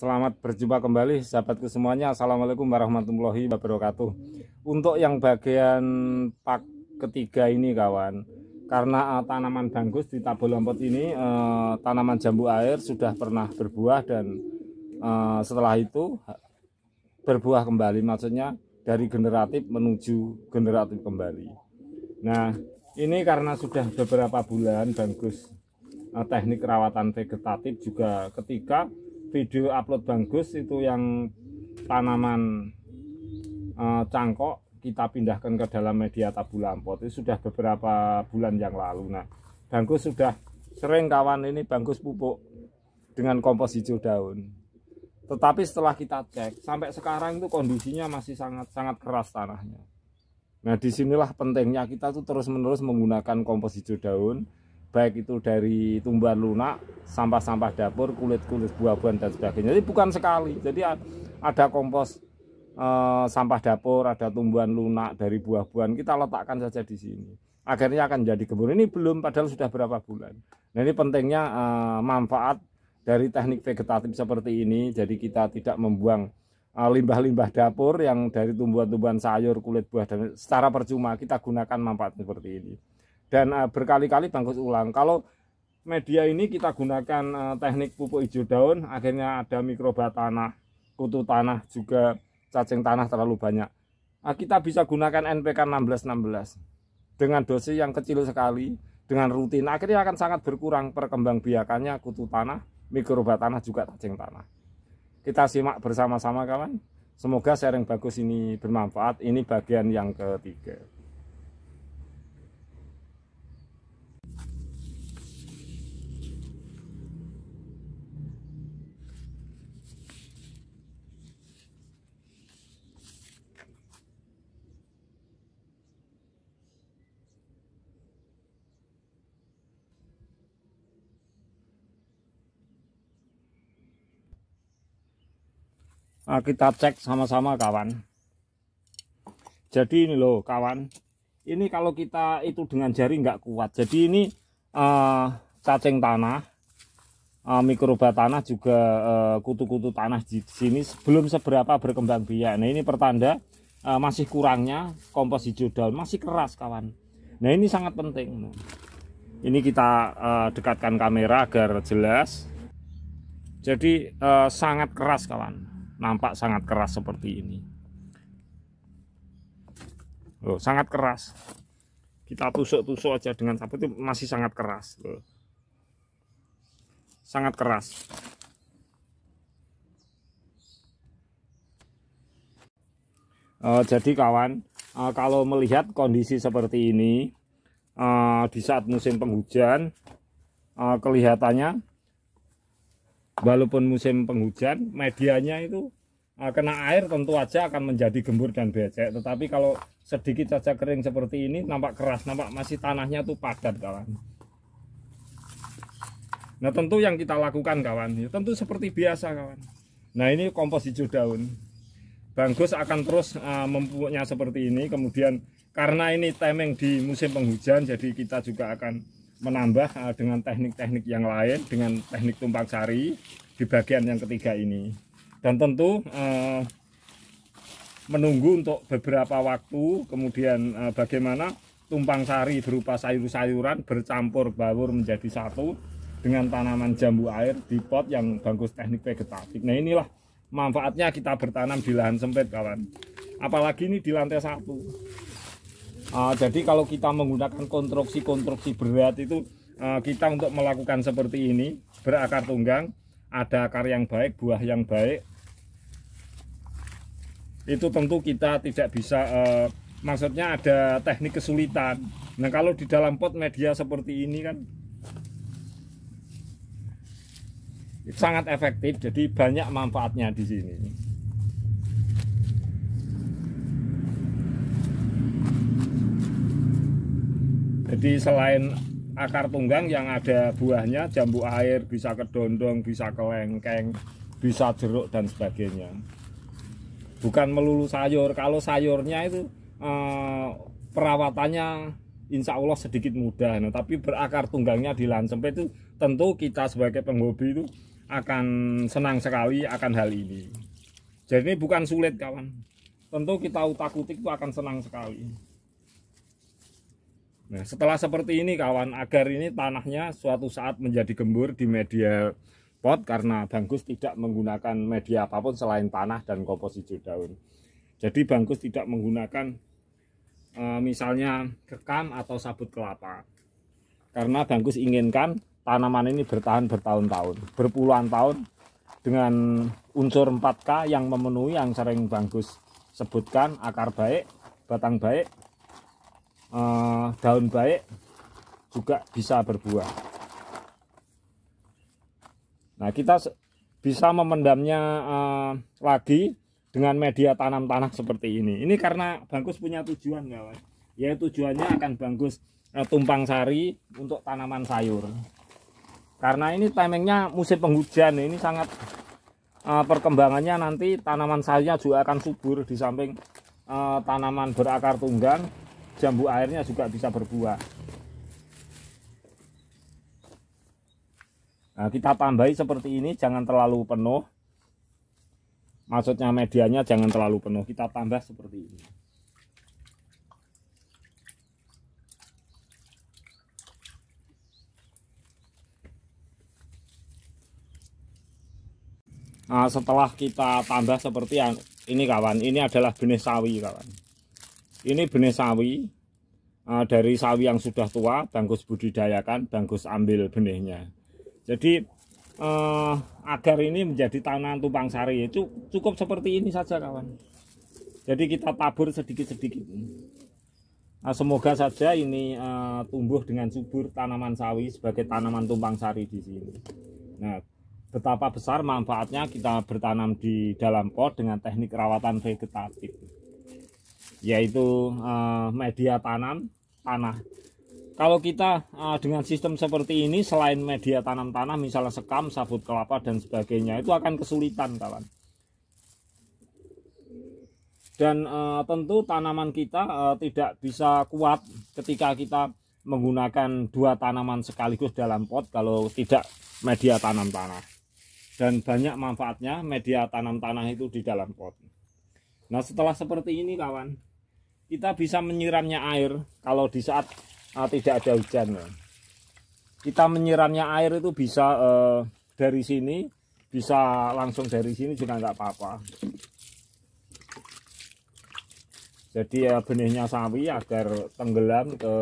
Selamat berjumpa kembali sahabatku semuanya Assalamualaikum warahmatullahi wabarakatuh Untuk yang bagian pak ketiga ini kawan Karena uh, tanaman bangkus di tabul lompat ini uh, Tanaman jambu air sudah pernah berbuah dan uh, setelah itu Berbuah kembali maksudnya dari generatif menuju generatif kembali Nah ini karena sudah beberapa bulan bangkus teknik rawatan vegetatif juga ketika video upload bagus itu yang tanaman e, cangkok kita pindahkan ke dalam media tabu lampot itu sudah beberapa bulan yang lalu nah bagus sudah sering kawan ini bagus pupuk dengan kompos hijau daun tetapi setelah kita cek sampai sekarang itu kondisinya masih sangat sangat keras tanahnya nah disinilah pentingnya kita tuh terus menerus menggunakan kompos hijau daun baik itu dari tumbuhan lunak, sampah-sampah dapur, kulit-kulit buah-buahan dan sebagainya. Jadi bukan sekali. Jadi ada kompos e, sampah dapur, ada tumbuhan lunak dari buah-buahan kita letakkan saja di sini. Akhirnya akan jadi kebun. Ini belum padahal sudah berapa bulan. Nah, ini pentingnya e, manfaat dari teknik vegetatif seperti ini. Jadi kita tidak membuang eh, limbah-limbah dapur yang dari tumbuhan-tumbuhan sayur, kulit buah dan secara percuma kita gunakan manfaat seperti ini dan uh, berkali-kali bangkus ulang. Kalau media ini kita gunakan uh, teknik pupuk hijau daun, akhirnya ada mikroba tanah, kutu tanah juga cacing tanah terlalu banyak. Uh, kita bisa gunakan NPK 1616 dengan dosis yang kecil sekali dengan rutin akhirnya akan sangat berkurang perkembangbiakannya kutu tanah, mikroba tanah juga cacing tanah. Kita simak bersama-sama kawan. Semoga sharing bagus ini bermanfaat. Ini bagian yang ketiga. nah, kita cek sama-sama kawan jadi ini loh kawan ini kalau kita itu dengan jari nggak kuat jadi ini uh, cacing tanah uh, mikroba tanah juga eh, kutu-kutu uh, tanah di sini belum seberapa berkembang biak nah ini pertanda uh, masih kurangnya kompos hijau daun masih keras kawan nah ini sangat penting ini kita uh, dekatkan kamera agar jelas jadi uh, sangat keras kawan nampak sangat keras seperti ini loh sangat keras kita tusuk-tusuk aja dengan sapu itu masih sangat keras loh. sangat keras uh, jadi kawan uh, kalau melihat kondisi seperti ini uh, di saat musim penghujan uh, kelihatannya walaupun musim penghujan medianya itu eh, kena air tentu aja akan menjadi gembur dan becek tetapi kalau sedikit saja kering seperti ini nampak keras nampak masih tanahnya tuh padat kawan nah tentu yang kita lakukan kawan ya, tentu seperti biasa kawan nah ini kompos hijau daun bagus akan terus uh, mempunyai seperti ini kemudian karena ini timing di musim penghujan jadi kita juga akan menambah eh, dengan teknik-teknik yang lain dengan teknik tumpang sari di bagian yang ketiga ini dan tentu eh, menunggu untuk beberapa waktu kemudian eh, bagaimana tumpang sari berupa sayur-sayuran bercampur baur menjadi satu dengan tanaman jambu air di pot yang bagus teknik vegetatif. Nah inilah manfaatnya kita bertanam di lahan sempit kawan. Apalagi ini di lantai satu. Uh, jadi kalau kita menggunakan konstruksi-konstruksi berat itu uh, kita untuk melakukan seperti ini berakar tunggang, ada akar yang baik, buah yang baik. Itu tentu kita tidak bisa uh, maksudnya ada teknik kesulitan. Nah, kalau di dalam pot media seperti ini kan sangat efektif jadi banyak manfaatnya di sini jadi selain akar tunggang yang ada buahnya jambu air bisa kedondong bisa kelengkeng bisa jeruk dan sebagainya bukan melulu sayur kalau sayurnya itu eh, perawatannya insya Allah sedikit mudah nah, tapi berakar tunggangnya di lahan itu tentu kita sebagai penghobi itu akan senang sekali akan hal ini jadi ini bukan sulit kawan tentu kita utak-utik itu akan senang sekali Nah, setelah seperti ini kawan, agar ini tanahnya suatu saat menjadi gembur di media pot karena bangkus tidak menggunakan media apapun selain tanah dan komposisi daun. Jadi bangkus tidak menggunakan e, misalnya kekam atau sabut kelapa. Karena bangkus inginkan tanaman ini bertahan bertahun-tahun, berpuluhan tahun dengan unsur 4K yang memenuhi yang sering bangkus sebutkan akar baik, batang baik, daun baik juga bisa berbuah. Nah, kita bisa memendamnya uh, lagi dengan media tanam tanah seperti ini. Ini karena Bangkus punya tujuan, kawan. Ya, ya, tujuannya akan Bangkus uh, tumpang sari untuk tanaman sayur. Karena ini timingnya musim penghujan, ini sangat uh, perkembangannya nanti tanaman sayurnya juga akan subur di samping uh, tanaman berakar tunggang jambu airnya juga bisa berbuah nah kita tambahi seperti ini jangan terlalu penuh maksudnya medianya jangan terlalu penuh kita tambah seperti ini Nah, setelah kita tambah seperti yang ini kawan, ini adalah benih sawi kawan. Ini benih sawi uh, dari sawi yang sudah tua, bangkus budidayakan, bangkus ambil benihnya. Jadi uh, agar ini menjadi tanaman tumpang sari itu cukup seperti ini saja kawan. Jadi kita tabur sedikit-sedikit. Nah, semoga saja ini uh, tumbuh dengan subur tanaman sawi sebagai tanaman tumpang sari di sini. Nah, betapa besar manfaatnya kita bertanam di dalam pot dengan teknik rawatan vegetatif yaitu uh, media tanam tanah kalau kita uh, dengan sistem seperti ini selain media tanam tanah misalnya sekam sabut kelapa dan sebagainya itu akan kesulitan kawan dan uh, tentu tanaman kita uh, tidak bisa kuat ketika kita menggunakan dua tanaman sekaligus dalam pot kalau tidak media tanam tanah dan banyak manfaatnya media tanam tanah itu di dalam pot. Nah setelah seperti ini kawan kita bisa menyiramnya air kalau di saat uh, tidak ada hujan ya. kita menyiramnya air itu bisa uh, dari sini bisa langsung dari sini juga nggak apa-apa jadi ya benihnya sawi agar tenggelam ke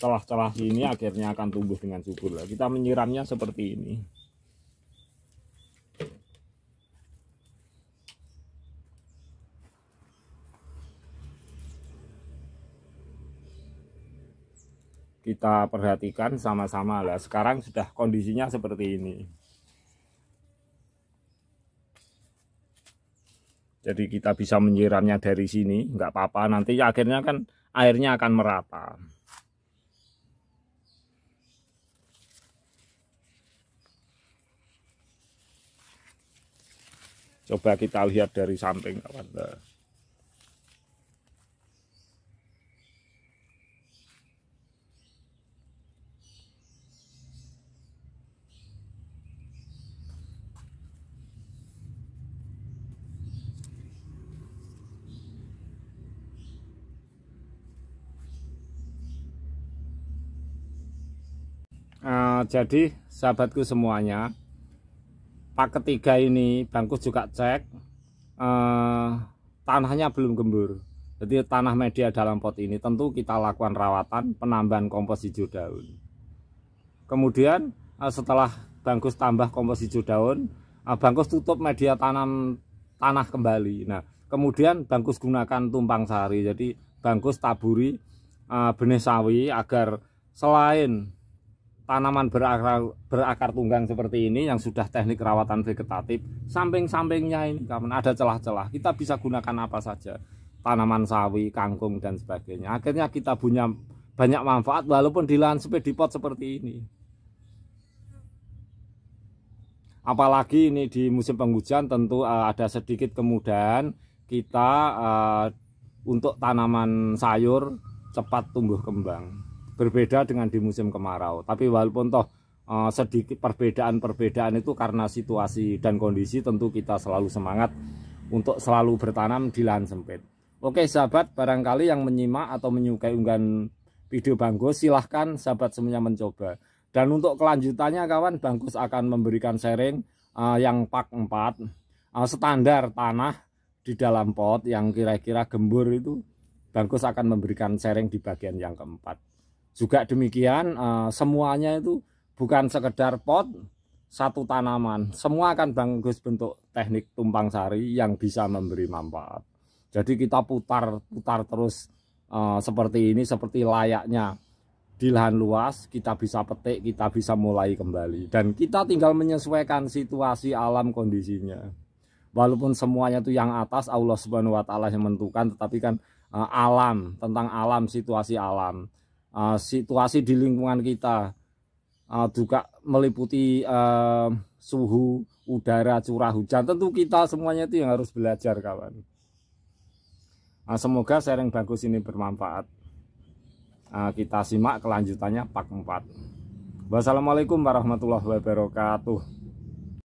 celah-celah sini akhirnya akan tumbuh dengan subur kita menyiramnya seperti ini kita perhatikan sama-sama lah sekarang sudah kondisinya seperti ini jadi kita bisa menyiramnya dari sini nggak apa-apa nanti akhirnya kan airnya akan merata coba kita lihat dari samping kawan jadi sahabatku semuanya, pak ketiga ini bangku juga cek eh, tanahnya belum gembur. Jadi tanah media dalam pot ini tentu kita lakukan rawatan penambahan kompos hijau daun. Kemudian eh, setelah bangkus tambah kompos hijau daun, eh, bangkus tutup media tanam tanah kembali. Nah, kemudian bangkus gunakan tumpang sari. Jadi bangkus taburi eh, benih sawi agar selain tanaman berakar, berakar tunggang seperti ini yang sudah teknik rawatan vegetatif samping-sampingnya ini karena ada celah-celah kita bisa gunakan apa saja tanaman sawi, kangkung dan sebagainya akhirnya kita punya banyak manfaat walaupun di lahan pot seperti ini apalagi ini di musim penghujan tentu eh, ada sedikit kemudahan kita eh, untuk tanaman sayur cepat tumbuh kembang berbeda dengan di musim kemarau tapi walaupun toh uh, sedikit perbedaan-perbedaan itu karena situasi dan kondisi tentu kita selalu semangat untuk selalu bertanam di lahan sempit Oke sahabat barangkali yang menyimak atau menyukai unggahan video Bangkus silahkan sahabat semuanya mencoba dan untuk kelanjutannya kawan Bangkus akan memberikan sharing uh, yang pak 4 uh, eh, standar tanah di dalam pot yang kira-kira gembur itu Bangkus akan memberikan sharing di bagian yang keempat juga demikian eh, semuanya itu bukan sekedar pot satu tanaman semua akan bagus bentuk teknik tumpang sari yang bisa memberi manfaat jadi kita putar putar terus eh, seperti ini seperti layaknya di lahan luas kita bisa petik kita bisa mulai kembali dan kita tinggal menyesuaikan situasi alam kondisinya walaupun semuanya itu yang atas Allah Subhanahu wa taala yang menentukan tetapi kan eh, alam tentang alam situasi alam uh, situasi di lingkungan kita uh, juga meliputi uh, suhu udara curah hujan tentu kita semuanya itu yang harus belajar kawan uh, semoga sharing bagus ini bermanfaat uh, kita simak kelanjutannya pak 4 wassalamualaikum warahmatullahi wabarakatuh